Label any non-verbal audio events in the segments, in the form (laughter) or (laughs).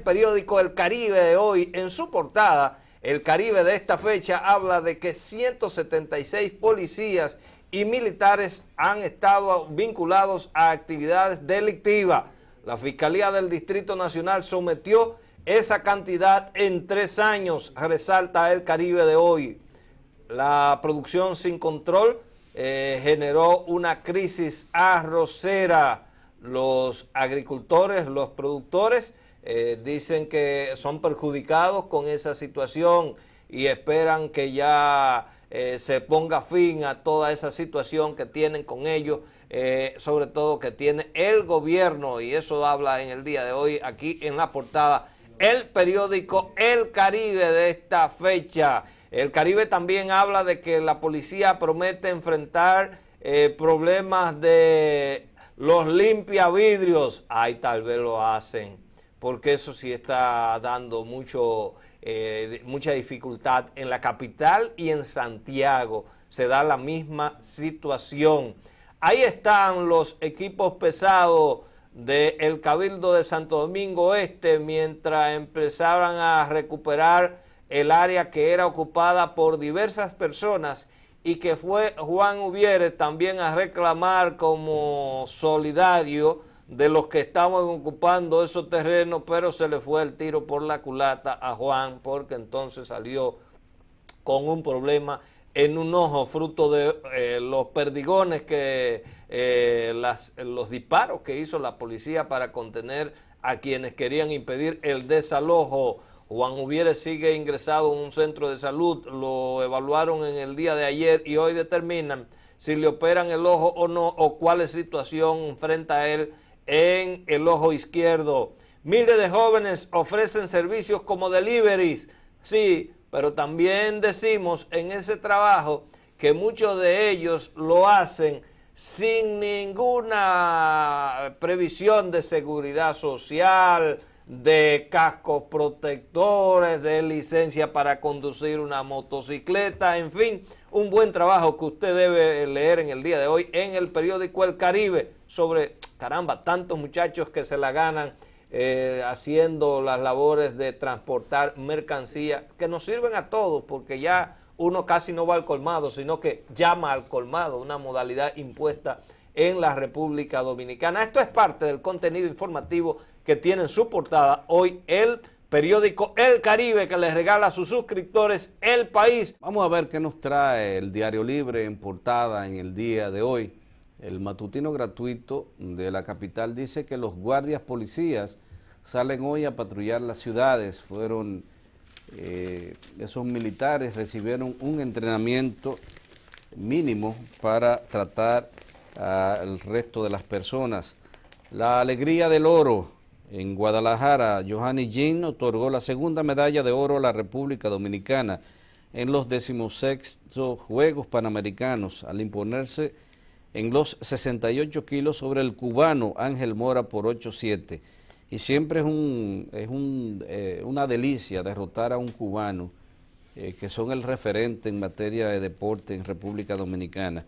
periódico El Caribe de hoy, en su portada, El Caribe de esta fecha habla de que 176 policías y militares han estado vinculados a actividades delictivas. La Fiscalía del Distrito Nacional sometió esa cantidad en tres años, resalta El Caribe de hoy. La producción sin control eh, generó una crisis arrocera. Los agricultores, los productores eh, dicen que son perjudicados con esa situación y esperan que ya eh, se ponga fin a toda esa situación que tienen con ellos, eh, sobre todo que tiene el gobierno, y eso habla en el día de hoy aquí en la portada, el periódico El Caribe de esta fecha. El Caribe también habla de que la policía promete enfrentar problemas de los limpia vidrios. Ahí tal vez lo hacen porque eso sí está dando mucho, eh, mucha dificultad. En la capital y en Santiago se da la misma situación. Ahí están los equipos pesados del Cabildo de Santo Domingo Este, mientras empezaban a recuperar el área que era ocupada por diversas personas y que fue Juan Ubiere también a reclamar como solidario de los que estaban ocupando esos terrenos, pero se le fue el tiro por la culata a Juan, porque entonces salió con un problema en un ojo, fruto de eh, los perdigones que eh, las, los disparos que hizo la policía para contener a quienes querían impedir el desalojo. Juan hubiera sigue ingresado en un centro de salud, lo evaluaron en el día de ayer y hoy determinan si le operan el ojo o no, o cuál es situación frente a él en el ojo izquierdo. Miles de jóvenes ofrecen servicios como deliveries, sí, pero también decimos en ese trabajo que muchos de ellos lo hacen sin ninguna previsión de seguridad social, de cascos protectores, de licencia para conducir una motocicleta, en fin, un buen trabajo que usted debe leer en el día de hoy en el periódico El Caribe sobre, caramba, tantos muchachos que se la ganan eh, haciendo las labores de transportar mercancía que nos sirven a todos porque ya uno casi no va al colmado, sino que llama al colmado, una modalidad impuesta en la República Dominicana. Esto es parte del contenido informativo que tiene su portada hoy el periódico El Caribe que les regala a sus suscriptores El País. Vamos a ver qué nos trae el Diario Libre en portada en el día de hoy. El matutino gratuito de la capital dice que los guardias policías salen hoy a patrullar las ciudades. Fueron eh, esos militares recibieron un entrenamiento mínimo para tratar al resto de las personas. La alegría del oro, en Guadalajara, Johanny Jin otorgó la segunda medalla de oro a la República Dominicana en los 16 Juegos Panamericanos al imponerse en los 68 kilos sobre el cubano Ángel Mora por 8-7. Y siempre es, un, es eh, una delicia derrotar a un cubano eh, que son el referente en materia de deporte en República Dominicana.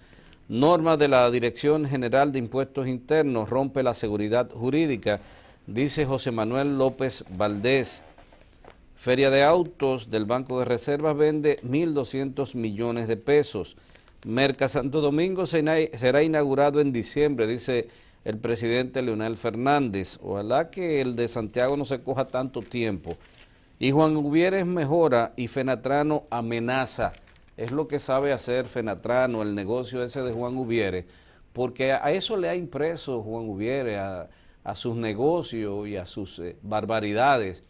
Norma de la Dirección General de Impuestos Internos rompe la seguridad jurídica dice José Manuel López Valdés. Feria de Autos del Banco de Reservas vende 1.200 millones de pesos. Merca Santo Domingo será inaugurado en diciembre, dice el presidente Leonel Fernández. Ojalá que el de Santiago no se coja tanto tiempo. Y Juan Gubieres mejora y Fenatrano amenaza. Es lo que sabe hacer Fenatrano, el negocio ese de Juan Gubieres, porque a eso le ha impreso Juan Gubieres, a, a sus negocios y a sus eh, barbaridades,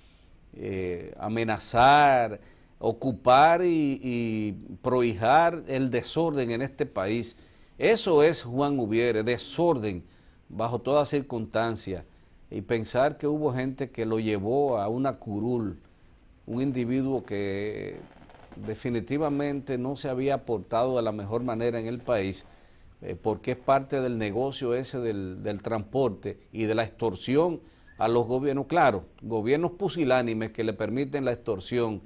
eh, amenazar, ocupar y, prohijar el desorden en este país. Eso es Juan Ubiere, desorden bajo toda circunstancia. Y pensar que hubo gente que lo llevó a una curul, un individuo que definitivamente no se había portado de la mejor manera en el país eh, porque es parte del negocio ese del, transporte y de la extorsión a los gobiernos, claro, gobiernos pusilánimes que le permiten la extorsión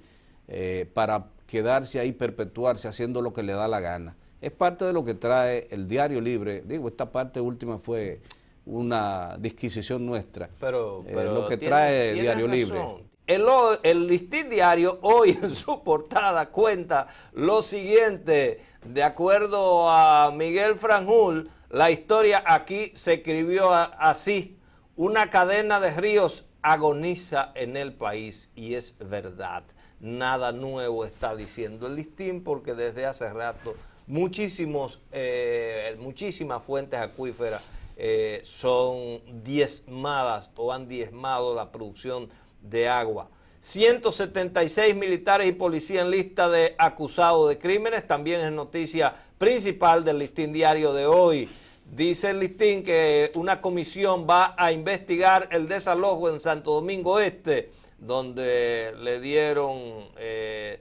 eh, para quedarse ahí, perpetuarse haciendo lo que le da la gana. Es parte de lo que trae el diario libre, digo, esta parte última fue una disquisición nuestra, pero, eh, lo que trae el Diario Libre. El, listín diario hoy en su portada cuenta lo siguiente, de acuerdo a Miguel Franjul, la historia aquí se escribió así, una cadena de ríos agoniza en el país y es verdad. Nada nuevo está diciendo el listín porque desde hace rato muchísimos, eh, muchísimas fuentes acuíferas eh, son diezmadas o han diezmado la producción de agua. 176 militares y policías en lista de acusados de crímenes, también es noticia principal del listín diario de hoy. Dice el listín que una comisión va a investigar el desalojo en Santo Domingo Este, donde le dieron eh,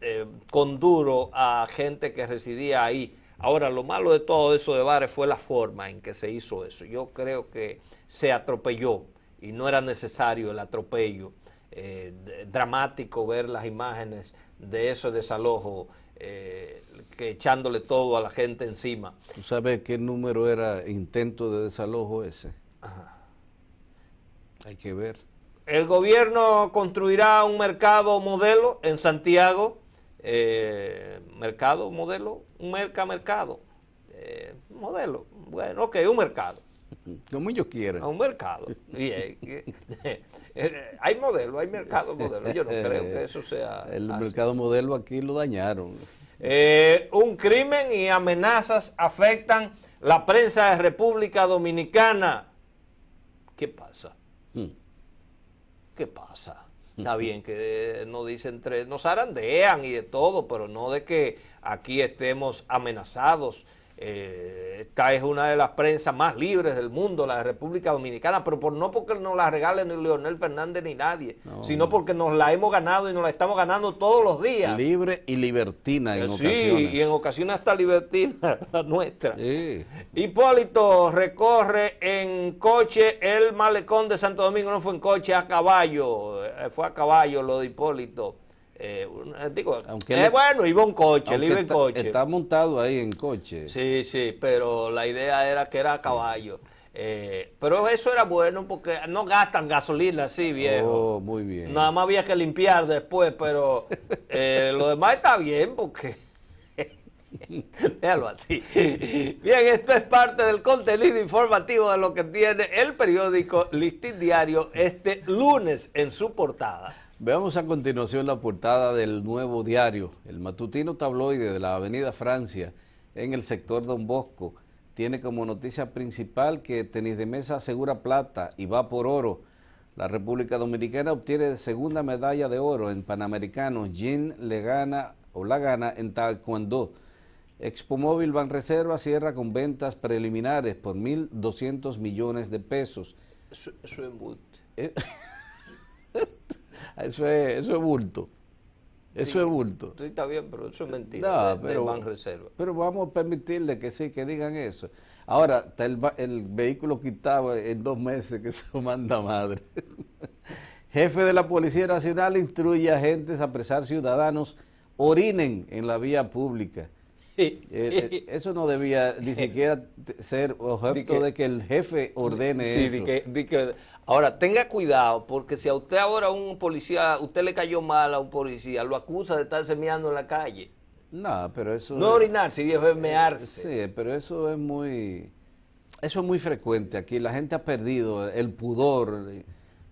eh, con duro a gente que residía ahí. Ahora, lo malo de todo eso de bares fue la forma en que se hizo eso. Yo creo que se atropelló y no era necesario el atropello. Eh, dramático ver las imágenes de ese desalojo, eh, que echándole todo a la gente encima. ¿Tú sabes qué número era intento de desalojo ese? Ajá. Hay que ver. El gobierno construirá un mercado modelo en Santiago. Eh, mercado modelo, un merca mercado. modelo, bueno, ok, un mercado. Como ellos quieren. A un mercado. (laughs) Eh, eh, hay modelo, hay mercado modelo. Yo no creo que eso sea. El mercado modelo aquí lo dañaron. Eh, un crimen y amenazas afectan la prensa de República Dominicana. ¿Qué pasa? Hmm. ¿Qué pasa? Está bien que nos dicen tres, nos arandean y de todo, pero no de que aquí estemos amenazados. Eh, esta es una de las prensas más libres del mundo, la de República Dominicana, pero por, no porque nos la regale ni Leonel Fernández ni nadie, sino porque nos la hemos ganado y nos la estamos ganando todos los días. Libre y libertina en eh, ocasiones. Sí, y en ocasiones hasta libertina, (laughs) la nuestra. Hipólito recorre en coche el malecón de Santo Domingo, no fue en coche, a caballo, eh, fue a caballo lo de Hipólito. Eh, eh Aunque eh, bueno, iba en coche, coche. Está montado ahí en coche. Sí, sí, pero la idea era que era a caballo. Eh, pero eso era bueno porque no gastan gasolina así, viejo. Oh, muy bien. Nada más había que limpiar después, pero (laughs) lo demás está bien porque véalo (laughs) así. Bien, esto es parte del contenido informativo de lo que tiene el periódico Listín Diario este lunes en su portada. Veamos a continuación la portada del nuevo diario, el matutino tabloide de la Avenida Francia, en el sector Don Bosco. Tiene como noticia principal que Tenis de Mesa asegura plata y va por oro. La República Dominicana obtiene segunda medalla de oro en Panamericano Jean le gana o la gana en Taekwondo. Expomóvil Banreserva cierra con ventas preliminares por 1.200 millones de pesos. Eh, (laughs) eso, es bulto. eso, es, bulto. Eso es bulto. Sí, está bien, pero eso es mentira. No, pero, Banreserva. pero vamos a permitirle que sí, que digan eso. Ahora, está el, vehículo quitado en dos meses, que (laughs) eso manda madre. Jefe de la Policía Nacional instruye a agentes a apresar ciudadanos orinen en la vía pública. Eh, eh, eso no debía ni (laughs) siquiera ser objeto de que, el jefe ordene eso. ahora, tenga cuidado, porque si a usted ahora un policía, usted le cayó mal a un policía, lo acusa de estar semeando en la calle. No, pero eso... No si viejo, es eh, mearse. sí, pero eso es muy... Eso es muy frecuente aquí. La gente ha perdido el pudor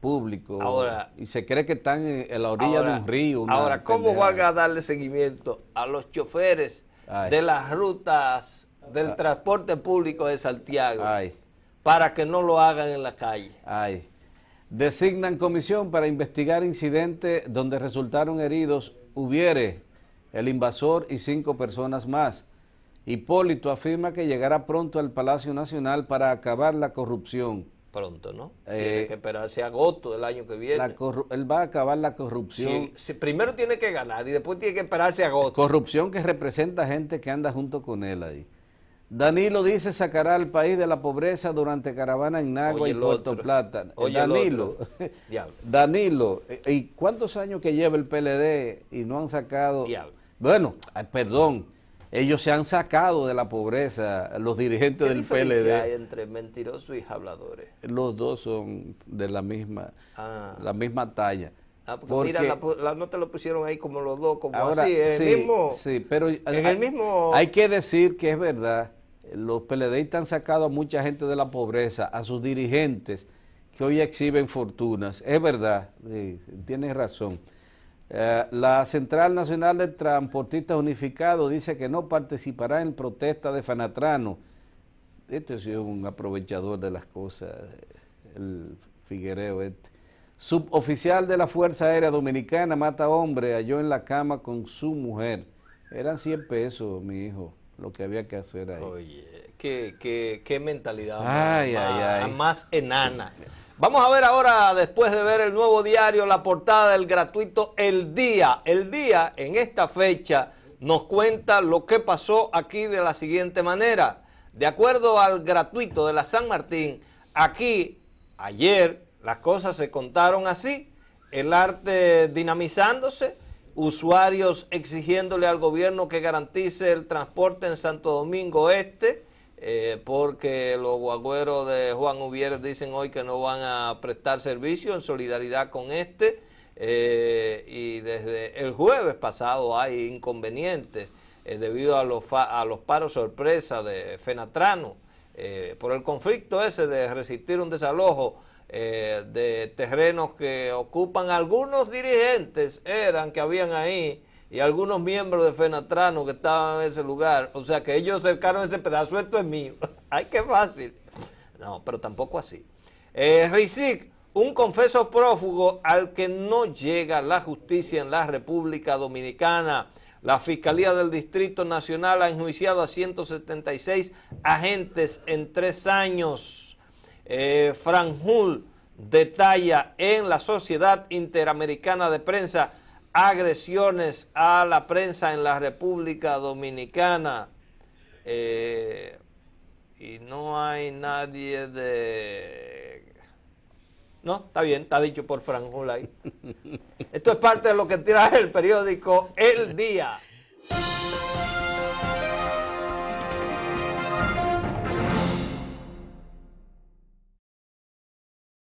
público ahora, y se cree que están en la orilla de un río. Ahora, ¿cómo van a darle seguimiento a los choferes de las rutas del ah. transporte público de Santiago para que no lo hagan en la calle. Designan comisión para investigar incidentes donde resultaron heridos Hubiere, el invasor y cinco personas más. Hipólito afirma que llegará pronto al Palacio Nacional para acabar la corrupción pronto, ¿no? tiene eh, que esperarse agosto del año que viene. él va a acabar la corrupción. primero tiene que ganar y después tiene que esperarse agosto. Corrupción que representa gente que anda junto con él ahí. Danilo dice sacará al país de la pobreza durante caravana en Nagua y Puerto Plata. Eh, Danilo, (laughs) Danilo, eh, ¿y cuántos años que lleva el PLD y no han sacado? Bueno, perdón, ellos se han sacado de la pobreza, los dirigentes del PLD. hay entre mentirosos y habladores? Los dos son de la misma, ah. la misma talla. Ah, porque, mira, la, nota lo pusieron ahí como los dos, como ahora, así, mismo. Sí, pero en hay, el mismo... hay que decir que es verdad, los PLD han sacado a mucha gente de la pobreza, a sus dirigentes que hoy exhiben fortunas. Es verdad, tienes razón. Eh, la Central Nacional de Transportistas Unificados dice que no participará en protesta de Fanatrano. Este es un aprovechador de las cosas, el Figuereo este. Suboficial de la Fuerza Aérea Dominicana mata hombre, halló en la cama con su mujer. Eran 100 pesos, mi hijo, lo que había que hacer ahí. Oye, qué, mentalidad ay, más, ay, ay. más enana. Vamos a ver ahora, después de ver el nuevo diario, la portada del gratuito El Día. El Día, en esta fecha, nos cuenta lo que pasó aquí de la siguiente manera. De acuerdo al gratuito de la San Martín, aquí, ayer, las cosas se contaron así. El arte dinamizándose, usuarios exigiéndole al gobierno que garantice el transporte en Santo Domingo Este, eh, porque los guagüeros de Juan Uvieres dicen hoy que no van a prestar servicio en solidaridad con este eh, y desde el jueves pasado hay inconvenientes eh, debido a los, a los paros sorpresa de Fenatrano por el conflicto ese de resistir un desalojo de terrenos que ocupan algunos dirigentes eran que habían ahí y algunos miembros de Fenatrano que estaban en ese lugar. O sea que ellos acercaron ese pedazo, esto es mío. (laughs) ¡Ay, qué fácil! No, pero tampoco así. Eh, un confeso prófugo al que no llega la justicia en la República Dominicana. La Fiscalía del Distrito Nacional ha enjuiciado a 176 agentes en tres años. Eh, Franjul detalla en la Sociedad Interamericana de Prensa agresiones a la prensa en la República Dominicana. Eh, y no hay nadie de... No, está bien, está dicho por Frank Hulay. (laughs) Esto es parte de lo que tira el periódico El Día.